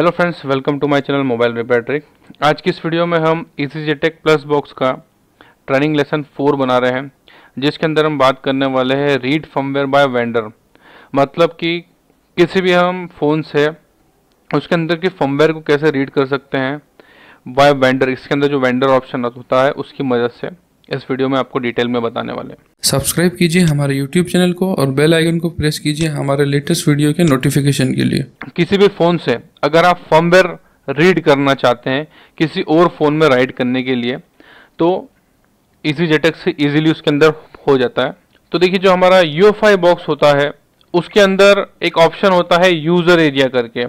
hello friends welcome to my channel mobile repair trick आज की इस वीडियो में हम इसी टेक प्लस बॉक्स का ट्रेनिंग लेसन फोर बना रहे हैं जिसके अंदर हम बात करने वाले हैं रीड फमवेयर बाय वेंडर मतलब कि किसी भी हम फ़ोन से उसके अंदर की फमवेयर को कैसे रीड कर सकते हैं बाय वेंडर इसके अंदर जो वेंडर ऑप्शन होता है उसकी मदद से इस वीडियो में आपको डिटेल में बताने वाले हैं सब्सक्राइब कीजिए हमारे यूट्यूब चैनल को और बेल आइकन को प्रेस कीजिए हमारे लेटेस्ट वीडियो के नोटिफिकेशन के लिए किसी भी फ़ोन से अगर आप फर्मवेयर रीड करना चाहते हैं किसी और फ़ोन में राइड करने के लिए तो इजी जेटेक से इजीली उसके अंदर हो जाता है तो देखिए जो हमारा यू बॉक्स होता है उसके अंदर एक ऑप्शन होता है यूज़र एरिया करके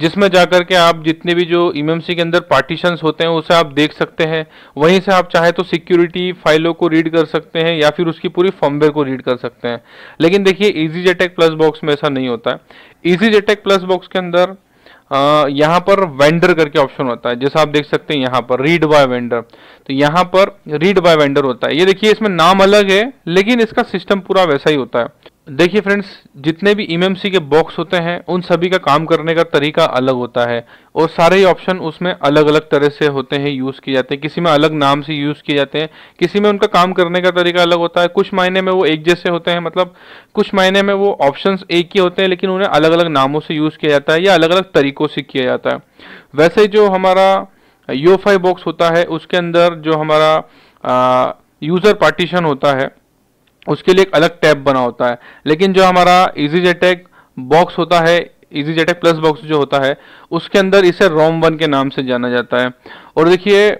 जिसमें जाकर के आप जितने भी जो ई के अंदर पार्टीशंस होते हैं उसे आप देख सकते हैं वहीं से आप चाहे तो सिक्योरिटी फाइलों को रीड कर सकते हैं या फिर उसकी पूरी फॉर्मवेयर को रीड कर सकते हैं लेकिन देखिए ईजी जेटेक प्लस बॉक्स में ऐसा नहीं होता है ईजी जेटेक प्लस बॉक्स के अंदर यहाँ पर वेंडर करके ऑप्शन होता है जैसा आप देख सकते हैं यहाँ पर रीड बाय वेंडर तो यहाँ पर रीड बाय वेंडर होता है ये देखिए इसमें नाम अलग है लेकिन इसका सिस्टम पूरा वैसा ही होता है देखिए फ्रेंड्स जितने भी एम e के बॉक्स होते हैं उन सभी का काम करने का तरीका अलग होता है और सारे ही ऑप्शन उसमें अलग अलग तरह से होते हैं यूज़ किए जाते हैं किसी में अलग नाम से यूज़ किए जाते हैं किसी में उनका काम करने का तरीका अलग होता है कुछ मायने में वो एक जैसे होते हैं मतलब कुछ मायने में वो ऑप्शन एक ही होते हैं लेकिन उन्हें अलग अलग नामों से यूज़ किया जाता है या अलग अलग तरीक़ों से किया जाता है वैसे जो हमारा योफाई बॉक्स होता है उसके अंदर जो हमारा यूज़र पार्टीशन होता है उसके लिए एक अलग टैब बना होता है लेकिन जो हमारा इजी जेटेक बॉक्स होता है इजी जेटेक प्लस बॉक्स जो होता है उसके अंदर इसे रोम वन के नाम से जाना जाता है और देखिए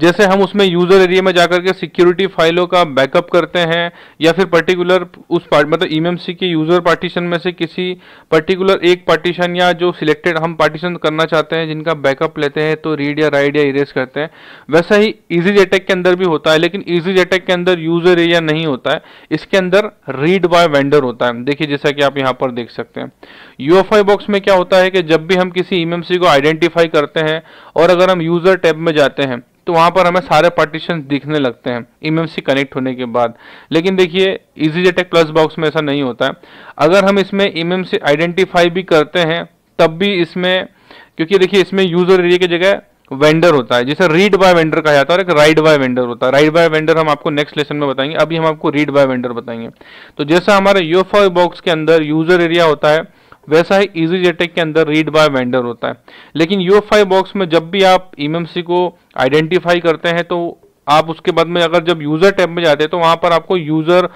जैसे हम उसमें यूज़र एरिया में जाकर के सिक्योरिटी फाइलों का बैकअप करते हैं या फिर पर्टिकुलर उस पार्ट मतलब ईमएमसी के यूज़र पार्टीशन में से किसी पर्टिकुलर एक पार्टीशन या जो सिलेक्टेड हम पार्टीशन करना चाहते हैं जिनका बैकअप लेते हैं तो रीड या राइड या इरेज करते हैं वैसा ही ईजी अटैक के अंदर भी होता है लेकिन ईजी अटैक के अंदर यूज़र एरिया नहीं होता है इसके अंदर रीड बाय वेंडर होता है देखिए जैसा कि आप यहाँ पर देख सकते हैं यू बॉक्स में क्या होता है कि जब भी हम किसी ई को आइडेंटिफाई करते हैं और अगर हम यूज़र टैब में जाते हैं तो वहां पर हमें सारे पार्टीशन दिखने लगते हैं ई कनेक्ट होने के बाद लेकिन देखिए इजी जेटेक प्लस बॉक्स में ऐसा नहीं होता है अगर हम इसमें ई आइडेंटिफाई भी करते हैं तब भी इसमें क्योंकि देखिए इसमें यूजर एरिया की जगह वेंडर होता है जिसे रीड बाय वेंडर कहा जाता है और एक राइड बाय वेंडर होता है राइड बाय वेंडर हम आपको नेक्स्ट लेसन में बताएंगे अभी हम आपको रीड बाय वेंडर बताएंगे तो जैसा हमारे यूएफआई बॉक्स के अंदर यूजर एरिया होता है वैसा ही इजी जेटेक के अंदर रीड बाय वेंडर होता है लेकिन यू बॉक्स में जब भी आप ई को आइडेंटिफाई करते हैं तो आप उसके बाद में अगर जब यूज़र टैब में जाते हैं तो वहां पर आपको यूज़र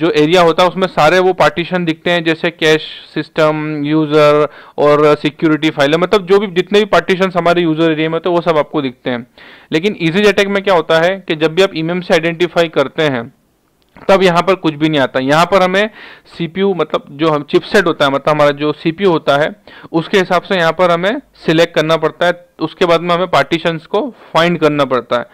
जो एरिया होता है उसमें सारे वो पार्टीशन दिखते हैं जैसे कैश सिस्टम यूज़र और सिक्योरिटी फाइलें मतलब जो भी जितने भी पार्टीशन हमारे यूज़र एरिया में होते हैं वो सब आपको दिखते हैं लेकिन इजी अटैक में क्या होता है कि जब भी आप ई से आइडेंटिफाई करते हैं तब यहाँ पर कुछ भी नहीं आता यहाँ पर हमें सीपीयू मतलब जो हम चिपसेट होता है मतलब हमारा जो सीपीयू होता है उसके हिसाब से यहाँ पर हमें सिलेक्ट करना पड़ता है उसके बाद में हमें पार्टीशंस को फाइंड करना पड़ता है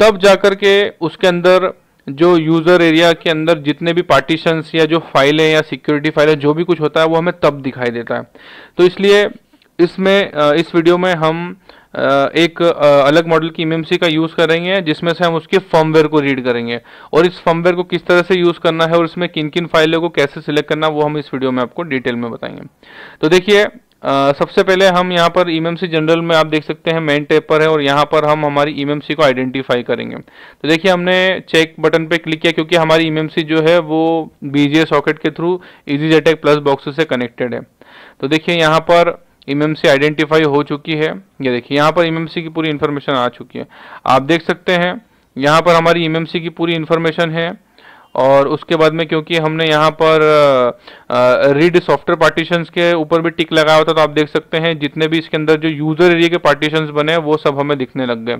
तब जाकर के उसके अंदर जो यूज़र एरिया के अंदर जितने भी पार्टीशंस या जो फाइलें या सिक्योरिटी फाइलें जो भी कुछ होता है वो हमें तब दिखाई देता है तो इसलिए इसमें इस वीडियो में हम एक अलग मॉडल की एम का यूज़ करेंगे हैं जिसमें से हम उसके फर्मवेयर को रीड करेंगे और इस फर्मवेयर को किस तरह से यूज़ करना है और इसमें किन किन फाइलों को कैसे सिलेक्ट करना वो हम इस वीडियो में आपको डिटेल में बताएंगे तो देखिए सबसे पहले हम यहाँ पर ई जनरल में आप देख सकते हैं मेन टेप पर है और यहाँ पर हम हमारी ई को आइडेंटिफाई करेंगे तो देखिए हमने चेक बटन पर क्लिक किया क्योंकि हमारी ई जो है वो बी सॉकेट के through easy JTAG plus box से कनेक्टेड है तो देखिए यहाँ पर ईमएमसी आइडेंटिफाई हो चुकी है ये देखिए यहाँ पर ईमएमसी की पूरी इन्फॉर्मेशन आ चुकी है आप देख सकते हैं यहाँ पर हमारी ईमएमसी की पूरी इन्फॉर्मेशन है और उसके बाद में क्योंकि हमने यहाँ पर रीड सॉफ्टवेयर पार्टीशंस के ऊपर भी टिक लगाया था तो आप देख सकते हैं जितने भी इसके अंदर जो यूज़र एरिया के पार्टीशंस बने वो सब हमें दिखने लग गए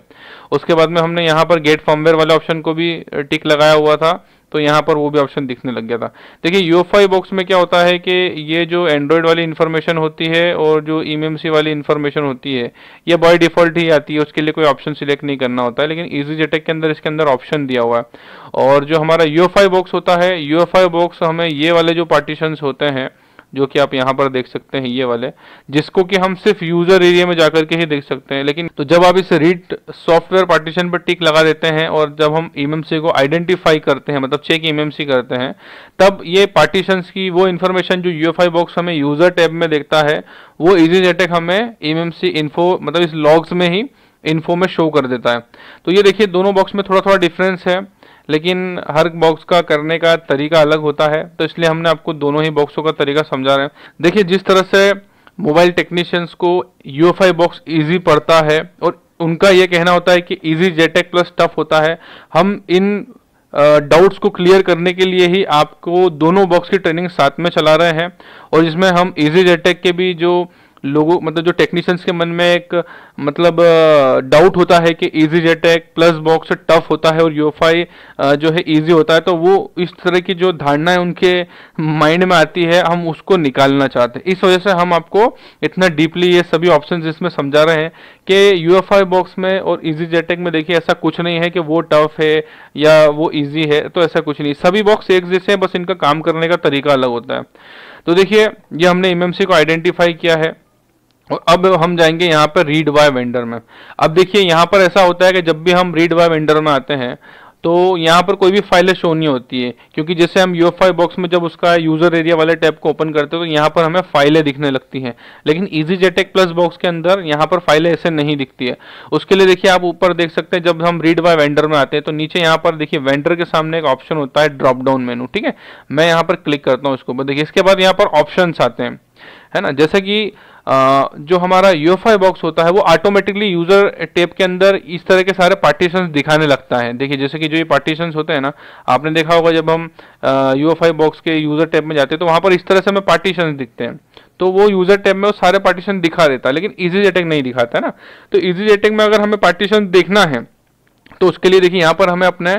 उसके बाद में हमने यहाँ पर गेट फॉर्मवेयर वाले ऑप्शन को भी टिक लगाया हुआ था तो यहाँ पर वो भी ऑप्शन दिखने लग गया था देखिए यूएफआई बॉक्स में क्या होता है कि ये जो एंड्रॉयड वाली इन्फॉर्मेशन होती है और जो सी e वाली इन्फॉर्मेशन होती है ये बाय डिफॉल्ट ही आती है उसके लिए कोई ऑप्शन सिलेक्ट नहीं करना होता है लेकिन ईजी जेटेक के अंदर इसके अंदर ऑप्शन दिया हुआ है और जो हमारा आई बॉक्स होता है आई बॉक्स हमें ये वाले जो पार्टीशन होते हैं जो कि आप यहाँ पर देख सकते हैं ये वाले जिसको कि हम सिर्फ यूजर एरिया में जाकर के ही देख सकते हैं लेकिन तो जब आप इस रीड सॉफ्टवेयर पार्टीशन पर टिक लगा देते हैं और जब हम ईएमसी को आइडेंटिफाई करते हैं मतलब चेक ईएमसी करते हैं तब ये पार्टीशन की वो इन्फॉर्मेशन जो यू बॉक्स हमें यूजर टैब में देखता है वो इजी जेटेक हमें ईएमसी इन्फो मतलब इस लॉग्स में ही इन्फो में शो कर देता है तो ये देखिए दोनों बॉक्स में थोड़ा थोड़ा डिफरेंस है लेकिन हर बॉक्स का करने का तरीका अलग होता है तो इसलिए हमने आपको दोनों ही बॉक्सों का तरीका समझा रहे हैं देखिए जिस तरह से मोबाइल टेक्नीशियंस को यू बॉक्स ईजी पड़ता है और उनका यह कहना होता है कि ईजी जेटेक प्लस टफ होता है हम इन डाउट्स को क्लियर करने के लिए ही आपको दोनों बॉक्स की ट्रेनिंग साथ में चला रहे हैं और इसमें हम इजी जेटेक के भी जो लोगों मतलब जो टेक्नीशियंस के मन में एक मतलब डाउट होता है कि easy JTAG plus box tough होता है और यूएफआई जो है इजी होता है तो वो इस तरह की जो धारणाएं उनके माइंड में आती है हम उसको निकालना चाहते हैं इस वजह से हम आपको इतना डीपली ये सभी ऑप्शन इसमें समझा रहे हैं कि यूएफआई बॉक्स में और इजी जेटेक में देखिए ऐसा कुछ नहीं है कि वो टफ है या वो ईजी है तो ऐसा कुछ नहीं सभी बॉक्स एक जैसे हैं बस इनका काम करने का तरीका अलग होता है तो देखिए ये हमने एमएमसी को आइडेंटिफाई किया है और अब हम जाएंगे यहाँ पर रीड बाय वेंडर में अब देखिए यहाँ पर ऐसा होता है कि जब भी हम रीड बाय वेंडर में आते हैं तो यहाँ पर कोई भी फाइलें शो नहीं होती है क्योंकि जैसे हम यू बॉक्स में जब उसका यूज़र एरिया वाले टैब को ओपन करते हैं तो यहाँ पर हमें फाइलें दिखने लगती हैं लेकिन ईजी जेटेक प्लस बॉक्स के अंदर यहाँ पर फाइलें ऐसे नहीं दिखती है उसके लिए देखिए आप ऊपर देख सकते हैं जब हम रीड बाय वेंडर में आते हैं तो नीचे यहाँ पर देखिए वेंडर के सामने एक ऑप्शन होता है ड्रॉप डाउन मेनू ठीक है मैं यहाँ पर क्लिक करता हूँ उसको देखिए इसके बाद यहाँ पर ऑप्शन आते हैं है ना जैसे कि जो हमारा यूएफआई बॉक्स होता है वो ऑटोमेटिकली यूजर टेप के अंदर इस तरह के सारे पार्टीशन दिखाने लगता है देखिए जैसे कि जो ये पार्टीशन होते हैं ना आपने देखा होगा जब हम यूएफआई बॉक्स के यूजर टेप में जाते हैं तो वहां पर इस तरह से हमें पार्टीशन दिखते हैं तो वो यूजर टेप में वो सारे पार्टीशन दिखा देता है लेकिन इजी जेटेक नहीं दिखाता है ना तो इजी जेटेक में अगर हमें पार्टीशन देखना है तो उसके लिए देखिए यहाँ पर हमें अपने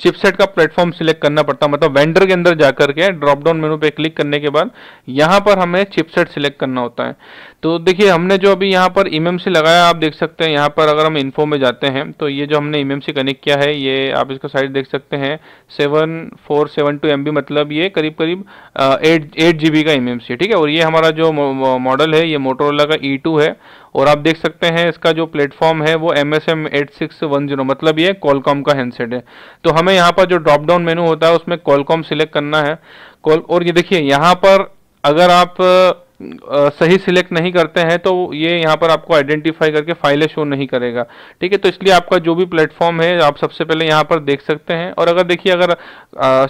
चिपसेट का प्लेटफॉर्म सिलेक्ट करना पड़ता है मतलब वेंडर के अंदर जाकर के ड्रॉप डाउन मेनू पे क्लिक करने के बाद यहाँ पर हमें चिपसेट सिलेक्ट करना होता है तो देखिए हमने जो अभी यहाँ पर एम लगाया आप देख सकते हैं यहाँ पर अगर हम इन्फो में जाते हैं तो ये जो हमने एम कनेक्ट किया है ये आप इसका साइज देख सकते हैं seven four seven two M मतलब ये करीब करीब एट एट जी का एम ठीक है और ये हमारा जो मॉडल है ये मोटोरोला का ई e है और आप देख सकते हैं इसका जो प्लेटफॉर्म है वो M S M eight six one zero मतलब ये कॉलकॉम का हैंडसेट है तो हमें यहाँ पर जो ड्रॉप डाउन मेनू होता है उसमें कॉलकॉम सिलेक्ट करना है कॉल और ये देखिए यहाँ पर अगर आप सही सिलेक्ट नहीं करते हैं तो ये यहाँ पर आपको आइडेंटिफाई करके फाइलें शो नहीं करेगा ठीक है तो इसलिए आपका जो भी प्लेटफॉर्म है आप सबसे पहले यहाँ पर देख सकते हैं और अगर देखिए अगर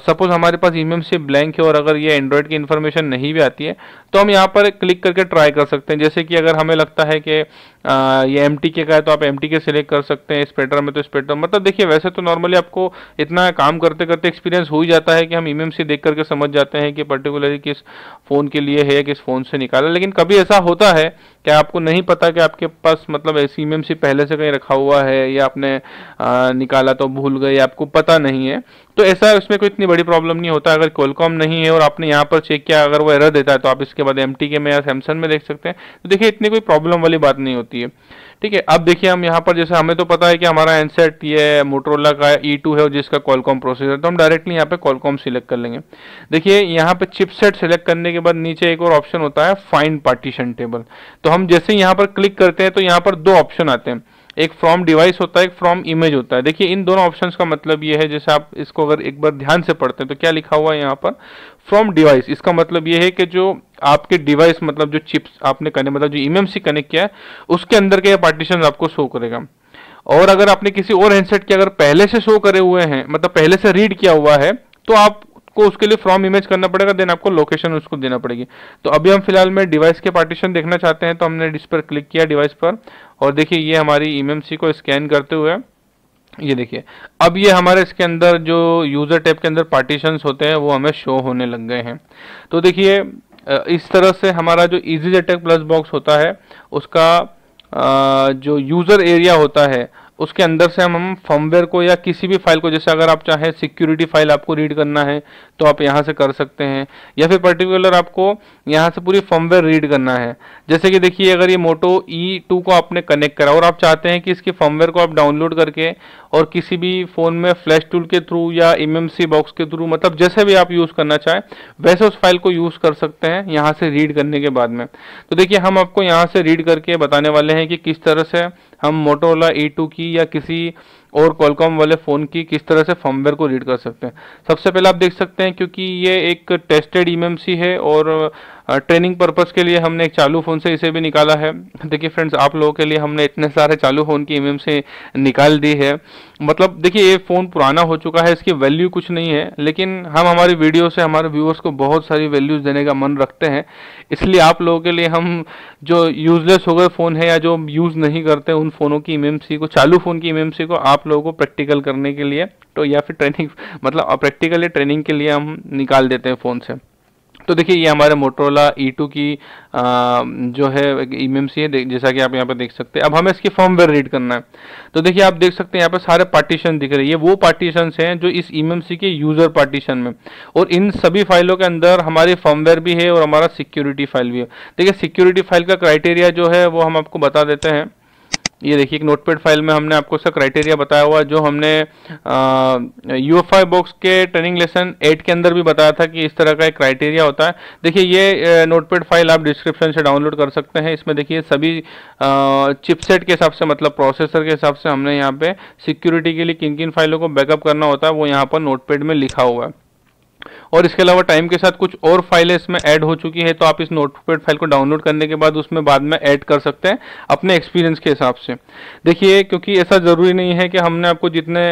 सपोज हमारे पास ई से ब्लैंक है और अगर ये एंड्रॉयड की इन्फॉर्मेशन नहीं भी आती है तो हम यहाँ पर क्लिक करके ट्राई कर सकते हैं जैसे कि अगर हमें लगता है कि आ, ये एम टी के का है तो आप एम टी के सिलेक्ट कर सकते हैं स्पेटर में तो स्पेटर मतलब देखिए वैसे तो नॉर्मली आपको इतना काम करते करते एक्सपीरियंस हो ही जाता है कि हम ई एम देख करके समझ जाते हैं कि पर्टिकुलरली किस फ़ोन के लिए है किस फ़ोन से निकाला लेकिन कभी ऐसा होता है क्या आपको नहीं पता कि आपके पास मतलब सी से पहले से कहीं रखा हुआ है या आपने आ, निकाला तो भूल गए आपको पता नहीं है तो ऐसा उसमें कोई इतनी बड़ी प्रॉब्लम नहीं होता अगर कोलकॉम नहीं है और आपने यहाँ पर चेक किया अगर वो एरर देता है तो आप इसके बाद एम में या सैमसंग में देख सकते हैं तो देखिए इतनी कोई प्रॉब्लम वाली बात नहीं होती है ठीक है अब देखिए हम यहाँ पर जैसे हमें तो पता है कि हमारा एनसेट ये मोटरोला का ई e टू है जिसका कॉलकॉम प्रोसेसर तो हम डायरेक्टली यहाँ पे कॉलकॉम सिलेक्ट कर लेंगे देखिए यहाँ पे चिपसेट सेलेक्ट करने के बाद नीचे एक और ऑप्शन होता है फाइंड पार्टीशन टेबल तो हम जैसे यहाँ पर क्लिक करते हैं तो यहाँ पर दो ऑप्शन आते हैं एक फ्रॉम डिवाइस होता है एक फ्रॉम इमेज होता है देखिए इन दोनों ऑप्शंस का मतलब ये है जैसे आप इसको अगर एक बार ध्यान से पढ़ते हैं तो क्या लिखा हुआ है यहाँ पर फ्रॉम डिवाइस इसका मतलब ये है कि जो आपके डिवाइस मतलब जो चिप्स आपने कनेक्ट मतलब जो ई e कनेक्ट किया है उसके अंदर के पार्टीशन आपको शो करेगा और अगर आपने किसी और हैंडसेट के अगर पहले से शो करे हुए हैं मतलब पहले से रीड किया हुआ है तो आपको उसके लिए फ्रॉम इमेज करना पड़ेगा देन आपको लोकेशन उसको देना पड़ेगी तो अभी हम फिलहाल में डिवाइस के पार्टीशन देखना चाहते हैं तो हमने इस पर क्लिक किया डिवाइस पर और देखिए ये हमारी ईमएमसी e को स्कैन करते हुए ये देखिए अब ये हमारे इसके अंदर जो यूज़र टैब के अंदर पार्टीशंस होते हैं वो हमें शो होने लग गए हैं तो देखिए इस तरह से हमारा जो इजी अटैक प्लस बॉक्स होता है उसका जो यूज़र एरिया होता है उसके अंदर से हम हम फर्मवेयर को या किसी भी फाइल को जैसे अगर आप चाहे सिक्योरिटी फाइल आपको रीड करना है तो आप यहाँ से कर सकते हैं या फिर पर्टिकुलर आपको यहाँ से पूरी फर्मवेयर रीड करना है जैसे कि देखिए अगर ये मोटो ई टू को आपने कनेक्ट करा और आप चाहते हैं कि इसकी फर्मवेयर को आप डाउनलोड करके और किसी भी फ़ोन में फ्लैश टूल के थ्रू या एम बॉक्स के थ्रू मतलब जैसे भी आप यूज़ करना चाहें वैसे उस फाइल को यूज़ कर सकते हैं यहाँ से रीड करने के बाद में तो देखिए हम आपको यहाँ से रीड करके बताने वाले हैं कि किस तरह से हम मोटोला ए टू की या किसी और कॉलकॉम वाले फ़ोन की किस तरह से फॉर्मवेयर को रीड कर सकते हैं सबसे पहले आप देख सकते हैं क्योंकि ये एक टेस्टेड ई e है और ट्रेनिंग पर्पज़ के लिए हमने एक चालू फ़ोन से इसे भी निकाला है देखिए फ्रेंड्स आप लोगों के लिए हमने इतने सारे चालू फ़ोन की एम से निकाल दी है मतलब देखिए ये फ़ोन पुराना हो चुका है इसकी वैल्यू कुछ नहीं है लेकिन हम हमारी वीडियो से हमारे व्यूअर्स को बहुत सारी वैल्यूज़ देने का मन रखते हैं इसलिए आप लोगों के लिए हम जो यूज़लेस हो गए फ़ोन है या जो यूज़ नहीं करते उन फ़ोनों की एम को चालू फ़ोन की एम को आप लोगों को प्रैक्टिकल करने के लिए तो या फिर ट्रेनिंग मतलब प्रैक्टिकली ट्रेनिंग के लिए हम निकाल देते हैं फ़ोन से तो देखिए ये हमारे मोटरोला ई टू की आ, जो है ई एम सी है जैसा कि आप यहाँ पर देख सकते हैं अब हमें इसकी फॉर्मवेयर रीड करना है तो देखिए आप देख सकते हैं यहाँ पर सारे पार्टीशन दिख रहे हैं ये वो पार्टीशन हैं जो इस ईमएमसी एम सी के यूज़र पार्टीशन में और इन सभी फाइलों के अंदर हमारी फॉर्मवेयर भी है और हमारा सिक्योरिटी फाइल भी है देखिए सिक्योरिटी फाइल का क्राइटेरिया जो है वो हम आपको बता देते हैं ये देखिए एक नोटपैड फाइल में हमने आपको उसका क्राइटेरिया बताया हुआ जो हमने यू एफ आई बॉक्स के ट्रेनिंग लेसन एट के अंदर भी बताया था कि इस तरह का एक क्राइटेरिया होता है देखिए ये नोटपैड फाइल आप डिस्क्रिप्शन से डाउनलोड कर सकते हैं इसमें देखिए सभी चिपसेट के हिसाब से मतलब प्रोसेसर के हिसाब से हमने यहाँ पे सिक्योरिटी के लिए किन किन फाइलों को बैकअप करना होता है वो यहाँ पर नोटपैड में लिखा हुआ है और इसके अलावा टाइम के साथ कुछ और फाइलें इसमें ऐड हो चुकी है तो आप इस नोटपैड फाइल को डाउनलोड करने के बाद उसमें बाद में ऐड कर सकते हैं अपने एक्सपीरियंस के हिसाब से देखिए क्योंकि ऐसा ज़रूरी नहीं है कि हमने आपको जितने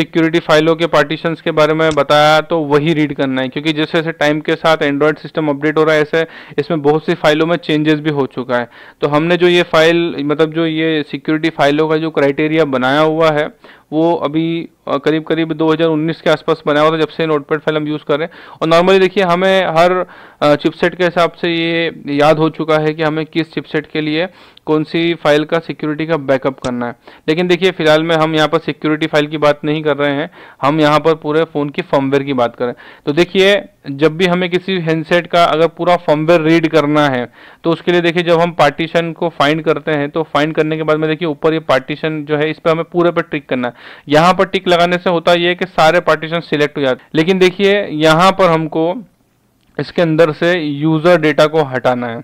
सिक्योरिटी फाइलों के पार्टीशंस के बारे में बताया तो वही रीड करना है क्योंकि जैसे जैसे टाइम के साथ एंड्रॉयड सिस्टम अपडेट हो रहा है ऐसे इसमें बहुत सी फाइलों में चेंजेस भी हो चुका है तो हमने जो ये फाइल मतलब जो ये सिक्योरिटी फाइलों का जो क्राइटेरिया बनाया हुआ है वो अभी करीब करीब 2019 के आसपास बनाया हुआ था जब से नोटपैड फाइल हम यूज़ करें करें और नॉर्मली देखिए हमें हर चिपसेट के हिसाब से ये याद हो चुका है कि हमें किस चिपसेट के लिए कौन सी फाइल का सिक्योरिटी का बैकअप करना है लेकिन देखिए फिलहाल में हम यहाँ पर सिक्योरिटी फाइल की बात नहीं कर रहे हैं हम यहाँ पर पूरे फ़ोन की फर्मवेयर की बात करें तो देखिए जब भी हमें किसी हैंडसेट का अगर पूरा फर्मवेयर रीड करना है तो उसके लिए देखिए जब हम पार्टीशन को फाइंड करते हैं तो फाइंड करने के बाद में देखिए ऊपर ये पार्टीशन जो है इस पर हमें पूरे पर टिक करना है यहाँ पर टिक लगाने से होता यह है कि सारे पार्टीशन सिलेक्ट हो जाते लेकिन देखिए यहाँ पर हमको इसके अंदर से यूज़र डेटा को हटाना है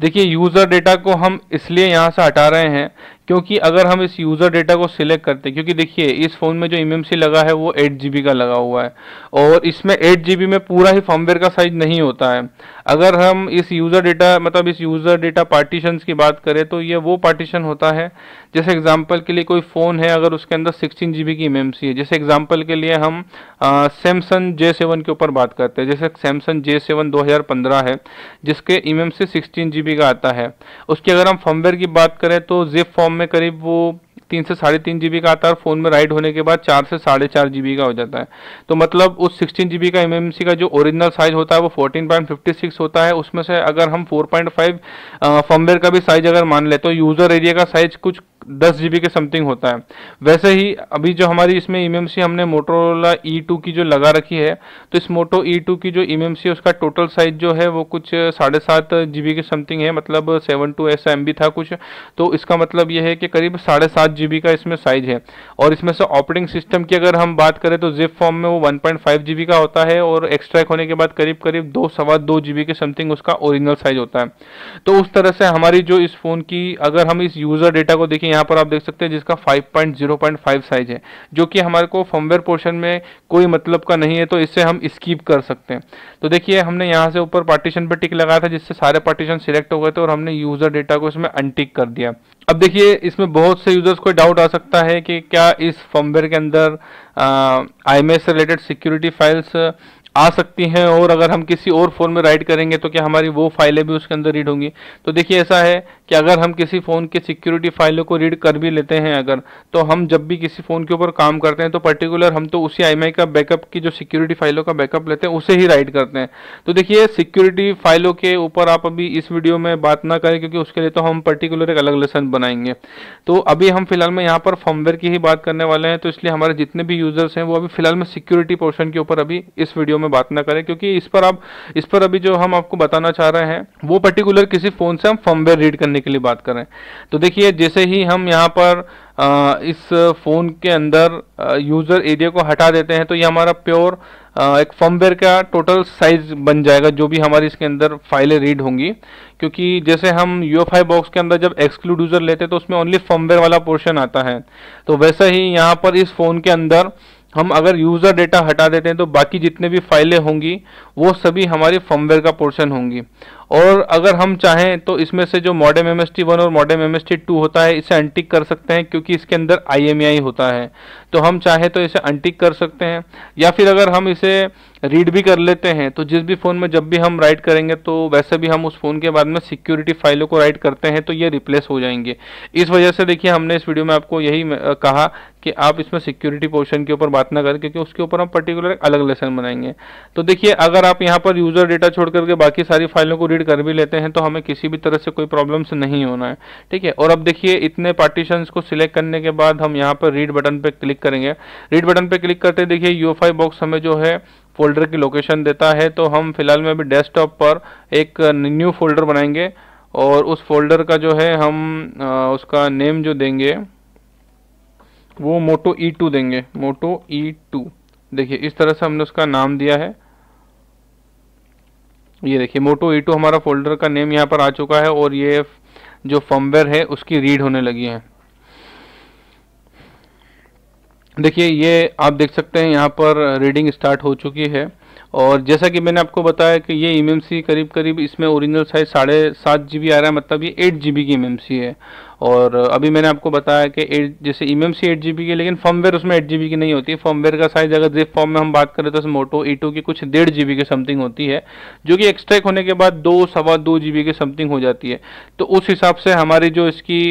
देखिए यूज़र डेटा को हम इसलिए यहाँ से हटा रहे हैं क्योंकि अगर हम इस यूज़र डेटा को सिलेक्ट करते हैं क्योंकि देखिए इस फ़ोन में जो एम लगा है वो एट जी का लगा हुआ है और इसमें एट जी में पूरा ही फॉर्मवेयर का साइज नहीं होता है अगर हम इस यूज़र डेटा मतलब इस यूज़र डेटा पार्टीशन की बात करें तो ये वो पार्टीशन होता है जैसे एग्जाम्पल के लिए कोई फ़ोन है अगर उसके अंदर सिक्सटीन जी की एम है जैसे एग्जाम्पल के लिए हम सैमसंग जे सेवन के ऊपर बात करते हैं जैसे सैमसंग जे सेवन दो हज़ार पंद्रह है जिसके M M C sixteen G का आता है उसकी अगर हम फॉर्मवेयर की बात करें तो जिप फॉर्म रोम में करीब वो तीन से साढ़े तीन जी का आता है और फ़ोन में राइड होने के बाद चार से साढ़े चार जी का हो जाता है तो मतलब उस सिक्सटीन जी का एम का जो ओरिजिनल साइज़ होता है वो फोर्टीन पॉइंट फिफ्टी सिक्स होता है उसमें से अगर हम फोर पॉइंट फाइव फर्मवेयर का भी साइज़ अगर मान ले तो यूज़र एरिया का साइज़ कुछ दस जी के समथिंग होता है वैसे ही अभी जो हमारी इसमें ई हमने मोटोला ई टू की जो लगा रखी है तो इस मोटो ई टू की जो ई है उसका टोटल साइज जो है वो कुछ साढ़े सात जी के समथिंग है मतलब सेवन टू एस एम था कुछ तो इसका मतलब ये है कि करीब साढ़े सात जी का इसमें साइज है और इसमें से ऑपरेटिंग सिस्टम की अगर हम बात करें तो जिप फॉर्म में वो वन पॉइंट का होता है और एक्स्ट्रैक होने के बाद करीब करीब दो सवा दो जी के समथिंग उसका ओरिजिनल साइज होता है तो उस तरह से हमारी जो इस फ़ोन की अगर हम इस यूज़र डेटा को देखें यहाँ पर आप देख सकते हैं जिसका 5.0.5 साइज है जो कि हमारे को फॉर्मवेयर पोर्शन में कोई मतलब का नहीं है तो इससे हम स्कीप कर सकते हैं तो देखिए हमने यहाँ से ऊपर पार्टीशन पर टिक लगाया था जिससे सारे पार्टीशन सिलेक्ट हो गए थे और हमने यूज़र डेटा को इसमें अनटिक कर दिया अब देखिए इसमें बहुत से यूज़र्स को डाउट आ सकता है कि क्या इस फॉर्मवेयर के अंदर आई से रिलेटेड सिक्योरिटी फाइल्स आ सकती हैं और अगर हम किसी और फ़ोन में राइट करेंगे तो क्या हमारी वो फाइलें भी उसके अंदर रीड होंगी तो देखिए ऐसा है कि अगर हम किसी फ़ोन के सिक्योरिटी फाइलों को रीड कर भी लेते हैं अगर तो हम जब भी किसी फ़ोन के ऊपर काम करते हैं तो पर्टिकुलर हम तो उसी आई का बैकअप की जो सिक्योरिटी फाइलों का बैकअप लेते हैं उसे ही राइट करते हैं तो देखिए सिक्योरिटी फाइलों के ऊपर आप अभी इस वीडियो में बात ना करें क्योंकि उसके लिए तो हम पर्टिकुलर एक अलग लेसन बनाएंगे तो अभी हम फिलहाल में यहाँ पर फॉर्मवेयर की ही बात करने वाले हैं तो इसलिए हमारे जितने भी यूज़र्स हैं वो अभी फिलहाल में सिक्योरिटी पोर्शन के ऊपर अभी इस वीडियो में बात ना करें क्योंकि इस पर आप इस पर अभी जो हम आपको बताना चाह रहे हैं वो पर्टिकुलर किसी फ़ोन से हम फर्मवेयर रीड करने के लिए बात कर रहे हैं तो देखिए जैसे ही हम यहाँ पर आ, इस फ़ोन के अंदर आ, यूज़र एरिया को हटा देते हैं तो ये हमारा प्योर आ, एक फर्मवेयर का टोटल साइज बन जाएगा जो भी हमारी इसके अंदर फाइलें रीड होंगी क्योंकि जैसे हम यू बॉक्स के अंदर जब एक्सक्लूड यूज़र लेते हैं तो उसमें ओनली फर्मवेयर वाला पोर्शन आता है तो वैसा ही यहाँ पर इस फ़ोन के अंदर हम अगर यूज़र डेटा हटा देते हैं तो बाकी जितने भी फाइलें होंगी वो सभी हमारी फर्मवेयर का पोर्शन होंगी और अगर हम चाहें तो इसमें से जो modem M S T one और modem M S T two होता है इसे अनटिक कर सकते हैं क्योंकि इसके अंदर आई एम आई होता है तो हम चाहें तो इसे अनटिक कर सकते हैं या फिर अगर हम इसे रीड भी कर लेते हैं तो जिस भी फ़ोन में जब भी हम राइट करेंगे तो वैसे भी हम उस फ़ोन के बाद में सिक्योरिटी फाइलों को राइट करते हैं तो ये रिप्लेस हो जाएंगे इस वजह से देखिए हमने इस वीडियो में आपको यही कहा कि आप इसमें सिक्योरिटी पोर्शन के ऊपर बात ना करें क्योंकि उसके ऊपर हम पर्टिकुलर अलग लेसन बनाएंगे तो देखिए अगर आप यहाँ पर यूज़र डेटा छोड़ करके बाकी सारी फाइलों को रीड कर भी लेते हैं तो हमें किसी भी तरह से कोई प्रॉब्लम्स नहीं होना है ठीक है और अब देखिए इतने पार्टीशंस को सिलेक्ट करने के बाद हम यहाँ पर रीड बटन पर क्लिक करेंगे रीड बटन पर क्लिक करते देखिए यू बॉक्स हमें जो है फोल्डर की लोकेशन देता है तो हम फिलहाल में अभी डेस्कटॉप पर एक न्यू फोल्डर बनाएंगे और उस फोल्डर का जो है हम आ, उसका नेम जो देंगे वो मोटो ई टू देंगे मोटो ई टू देखिए इस तरह से हमने उसका नाम दिया है ये देखिए मोटो ई टू हमारा फोल्डर का नेम यहाँ पर आ चुका है और ये जो फर्मवेयर है उसकी रीड होने लगी है देखिए ये आप देख सकते हैं यहाँ पर रीडिंग स्टार्ट हो चुकी है और जैसा कि मैंने आपको बताया कि ये एम करीब करीब इसमें ओरिजिनल साइज साढ़े सात जी आ रहा है मतलब ये एट जी की एम है और अभी मैंने आपको बताया कि एट जैसे M M C eight G B की लेकिन फॉर्मवेयर उसमें एट जी बी की नहीं होती है फॉर्मवेयर का साइज अगर जिप फॉर्म में हम बात करें तो मोटो ई टू की कुछ डेढ़ जी बी के समथिंग होती है जो कि एक्सट्रैक होने के बाद दो सवा दो जी बी के समथिंग हो जाती है तो उस हिसाब से हमारी जो इसकी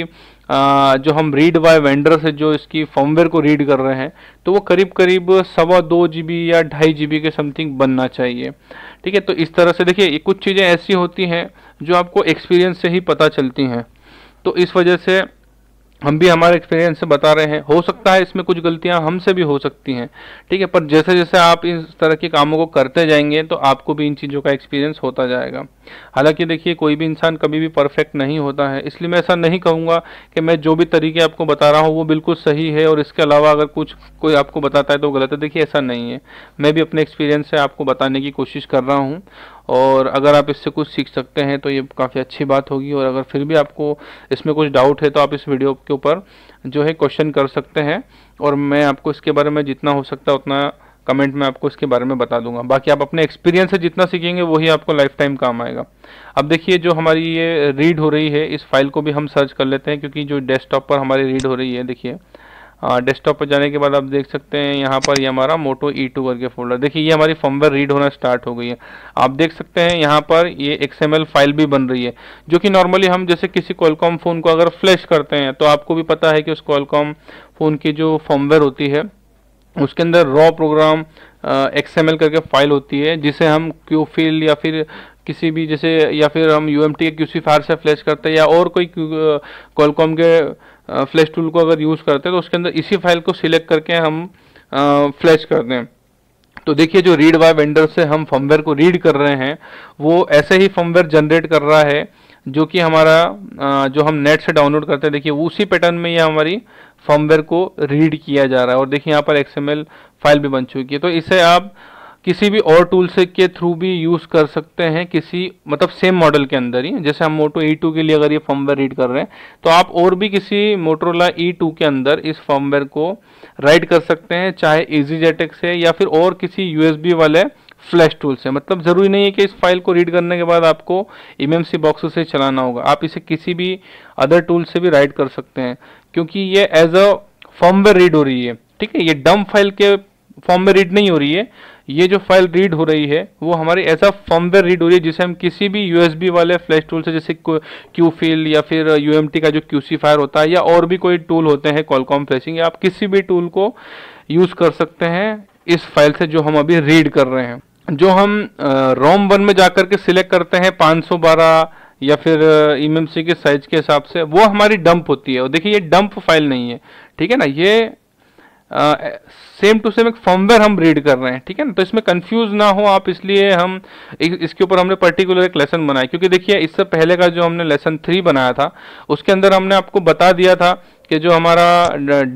जो हम रीड बाय वेंडर से जो इसकी फॉर्मवेयर को रीड कर रहे हैं तो वो करीब करीब सवा दो जी या ढाई जी के समथिंग बनना चाहिए ठीक है तो इस तरह से देखिए ये कुछ चीज़ें ऐसी होती हैं जो आपको एक्सपीरियंस से ही पता चलती हैं तो इस वजह से हम भी हमारे एक्सपीरियंस से बता रहे हैं हो सकता है इसमें कुछ गलतियां हमसे भी हो सकती हैं ठीक है पर जैसे जैसे आप इस तरह के कामों को करते जाएंगे तो आपको भी इन चीज़ों का एक्सपीरियंस होता जाएगा हालांकि देखिए कोई भी इंसान कभी भी परफेक्ट नहीं होता है इसलिए मैं ऐसा नहीं कहूँगा कि मैं जो भी तरीके आपको बता रहा हूँ वो बिल्कुल सही है और इसके अलावा अगर कुछ कोई आपको बताता है तो गलत है देखिए ऐसा नहीं है मैं भी अपने एक्सपीरियंस से आपको बताने की कोशिश कर रहा हूँ और अगर आप इससे कुछ सीख सकते हैं तो ये काफ़ी अच्छी बात होगी और अगर फिर भी आपको इसमें कुछ डाउट है तो आप इस वीडियो के ऊपर जो है क्वेश्चन कर सकते हैं और मैं आपको इसके बारे में जितना हो सकता है उतना कमेंट में आपको इसके बारे में बता दूंगा बाकी आप अपने एक्सपीरियंस से जितना सीखेंगे वही आपको लाइफ टाइम काम आएगा अब देखिए जो हमारी ये रीड हो रही है इस फाइल को भी हम सर्च कर लेते हैं क्योंकि जो डेस्कटॉप पर हमारी रीड हो रही है देखिए डेस्कटॉप पर जाने के बाद आप देख सकते हैं यहाँ पर ये यह हमारा मोटो ई टू करके फोल्डर देखिए ये हमारी फॉर्मवेयर रीड होना स्टार्ट हो गई है आप देख सकते हैं यहाँ पर ये एक्सएमएल फाइल भी बन रही है जो कि नॉर्मली हम जैसे किसी कॉलकॉम फ़ोन को अगर फ्लैश करते हैं तो आपको भी पता है कि उस कॉलकॉम फ़ोन की जो फॉर्मवेयर होती है उसके अंदर raw program X M L करके फाइल होती है जिसे हम क्यू फिल या फिर किसी भी जैसे या फिर हम यू एम टी के क्यूसी फायर से फ्लैश करते हैं या और कोई कॉलकॉम के फ्लैश टूल को अगर यूज़ करते हैं तो उसके अंदर इसी फाइल को सिलेक्ट करके हम फ्लैश करते हैं तो देखिए जो रीड बाय वेंडर से हम फमवेयर को रीड कर रहे हैं वो ऐसे ही फमवेयर जनरेट कर रहा है जो कि हमारा जो हम नेट से डाउनलोड करते हैं देखिए उसी पैटर्न में ये हमारी फॉर्मवेयर को रीड किया जा रहा है और देखिए यहाँ पर एक्सएमएल फाइल भी बन चुकी है तो इसे आप किसी भी और टूल से के थ्रू भी यूज़ कर सकते हैं किसी मतलब सेम मॉडल के अंदर ही जैसे हम मोटो ई टू के लिए अगर ये फॉर्मवेयर रीड कर रहे हैं तो आप और भी किसी मोटरोला ई टू के अंदर इस फॉर्मवेयर को राइड कर सकते हैं चाहे ईजी e जेटेक से या फिर और किसी यूएसबी वाले फ्लैश टूल से मतलब ज़रूरी नहीं है कि इस फाइल को रीड करने के बाद आपको एम बॉक्स से चलाना होगा आप इसे किसी भी अदर टूल से भी राइट कर सकते हैं क्योंकि ये एज अ फॉर्म रीड हो रही है ठीक है ये डम फाइल के फॉर्म में रीड नहीं हो रही है ये जो फाइल रीड हो रही है वो हमारी ऐसा फॉर्मवेयर रीड हो रही है जिसे हम किसी भी यूएसबी वाले फ्लैश टूल से जैसे क्यू फील या फिर यूएमटी का जो क्यूसीफायर होता है या और भी कोई टूल होते हैं कॉलकॉम फ्लैशिंग आप किसी भी टूल को यूज़ कर सकते हैं इस फाइल से जो हम अभी रीड कर रहे हैं जो हम रोम वन में जाकर के सिलेक्ट करते हैं 512 या फिर ई के साइज के हिसाब से वो हमारी डंप होती है और देखिए ये डंप फाइल नहीं है ठीक है ना ये सेम टू सेम एक फॉर्मवेयर हम रीड कर रहे हैं ठीक है ना तो इसमें कंफ्यूज ना हो आप इसलिए हम इस, इसके ऊपर हमने पर्टिकुलर एक लेसन बनाया क्योंकि देखिए इससे पहले का जो हमने लेसन थ्री बनाया था उसके अंदर हमने आपको बता दिया था कि जो हमारा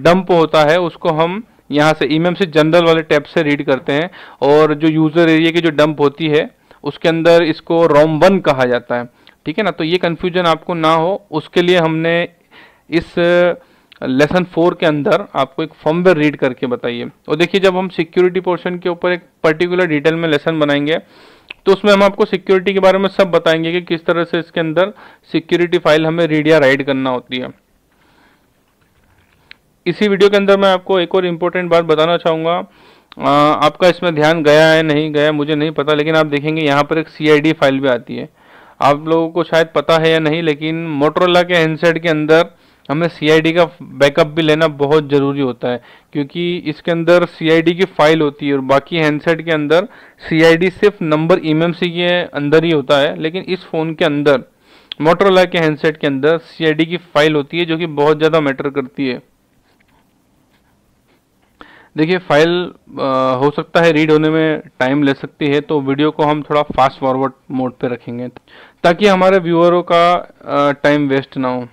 डंप होता है उसको हम यहाँ से ई e से जनरल वाले टैब से रीड करते हैं और जो यूज़र एरिया की जो डंप होती है उसके अंदर इसको रोम वन कहा जाता है ठीक है ना तो ये कन्फ्यूजन आपको ना हो उसके लिए हमने इस लेसन फोर के अंदर आपको एक फॉर्मवेयर रीड करके बताइए और देखिए जब हम सिक्योरिटी पोर्शन के ऊपर एक पर्टिकुलर डिटेल में लेसन बनाएंगे तो उसमें हम आपको सिक्योरिटी के बारे में सब बताएंगे कि किस तरह से इसके अंदर सिक्योरिटी फाइल हमें रीड या राइड करना होती है इसी वीडियो के अंदर मैं आपको एक और इम्पोर्टेंट बात बताना चाहूँगा आपका इसमें ध्यान गया है नहीं गया मुझे नहीं पता लेकिन आप देखेंगे यहाँ पर एक सी फाइल भी आती है आप लोगों को शायद पता है या नहीं लेकिन मोटरोला के हैंडसेट के अंदर हमें सी का बैकअप भी लेना बहुत ज़रूरी होता है क्योंकि इसके अंदर सी की फ़ाइल होती है और बाकी हैंडसेट के अंदर सी सिर्फ नंबर ई के अंदर ही होता है लेकिन इस फ़ोन के अंदर मोटरोला के हैंडसेट के अंदर सी की फ़ाइल होती है जो कि बहुत ज़्यादा मैटर करती है देखिए फाइल हो सकता है रीड होने में टाइम ले सकती है तो वीडियो को हम थोड़ा फास्ट फॉरवर्ड मोड पे रखेंगे ताकि हमारे व्यूअरों का टाइम वेस्ट ना हो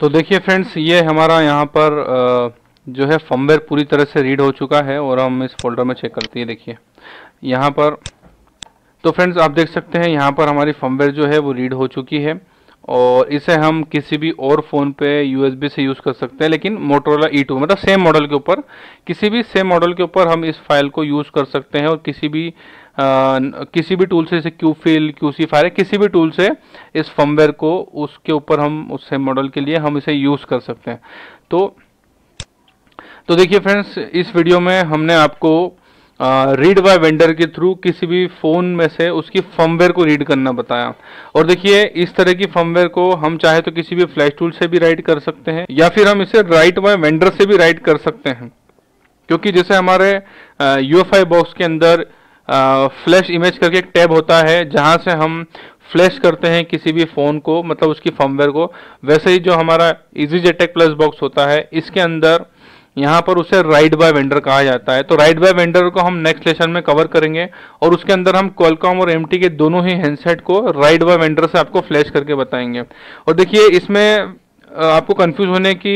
तो देखिए फ्रेंड्स ये हमारा यहाँ पर जो है फॉर्मवेयर पूरी तरह से रीड हो चुका है और हम इस फोल्डर में चेक करते हैं देखिए यहाँ पर तो फ्रेंड्स आप देख सकते हैं यहाँ पर हमारी फॉर्मवेयर जो है वो रीड हो चुकी है और इसे हम किसी भी और फ़ोन पे यूएसबी से यूज़ कर सकते हैं लेकिन मोटरोला ई टू मतलब सेम मॉडल के ऊपर किसी भी सेम मॉडल के ऊपर हम इस फाइल को यूज़ कर सकते हैं और किसी भी किसी भी टूल से जैसे Q fil Q C fire किसी भी टूल से इस फर्मवेयर को उसके ऊपर हम उससे मॉडल के लिए हम इसे यूज़ कर सकते हैं तो तो देखिए फ्रेंड्स इस वीडियो में हमने आपको रीड बाय वेंडर के थ्रू किसी भी फ़ोन में से उसकी फर्मवेयर को रीड करना बताया और देखिए इस तरह की फर्मवेयर को हम चाहे तो किसी भी फ्लैश टूल से भी राइट कर सकते हैं या फिर हम इसे राइट बाय वेंडर से भी राइट कर सकते हैं क्योंकि जैसे हमारे यूएफआई बॉक्स के अंदर फ्लैश इमेज करके एक टैब होता है जहाँ से हम फ्लैश करते हैं किसी भी फ़ोन को मतलब उसकी फॉर्मवेयर को वैसे ही जो हमारा इजी जेटेक प्लस बॉक्स होता है इसके अंदर यहाँ पर उसे राइड बाय वेंडर कहा जाता है तो राइड बाय वेंडर को हम नेक्स्ट लेशन में कवर करेंगे और उसके अंदर हम कॉलकॉम और एम के दोनों ही हैंडसेट को राइड बाय वेंडर से आपको फ्लैश करके बताएंगे और देखिए इसमें आपको कंफ्यूज होने की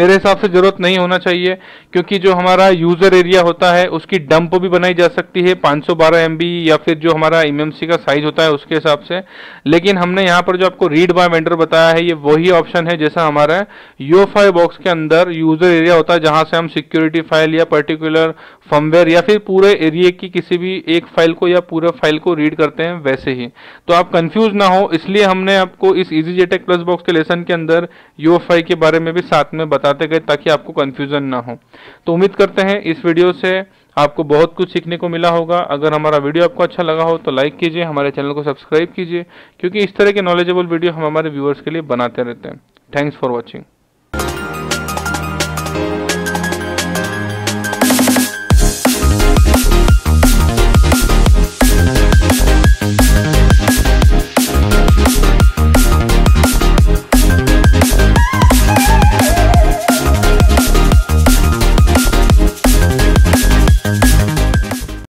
मेरे हिसाब से ज़रूरत नहीं होना चाहिए क्योंकि जो हमारा यूज़र एरिया होता है उसकी डंप भी बनाई जा सकती है 512 सौ या फिर जो हमारा एम का साइज होता है उसके हिसाब से लेकिन हमने यहाँ पर जो आपको रीड बाय वेंडर बताया है ये वही ऑप्शन है जैसा हमारा यो बॉक्स के अंदर यूज़र एरिया होता है जहाँ से हम सिक्योरिटी फाइल या पर्टिकुलर फर्मवेयर या फिर पूरे एरिए की किसी भी एक फाइल को या पूरे फाइल को रीड करते हैं वैसे ही तो आप कंफ्यूज ना हो इसलिए हमने आपको इस ईजी जेटेक प्लस बॉक्स के लेसन के अंदर यू के बारे में भी साथ में बताते गए ताकि आपको कन्फ्यूज़न ना हो तो उम्मीद करते हैं इस वीडियो से आपको बहुत कुछ सीखने को मिला होगा अगर हमारा वीडियो आपको अच्छा लगा हो तो लाइक कीजिए हमारे चैनल को सब्सक्राइब कीजिए क्योंकि इस तरह के नॉलेजेबल वीडियो हम हमारे व्यूअर्स के लिए बनाते रहते हैं थैंक्स फॉर वॉचिंग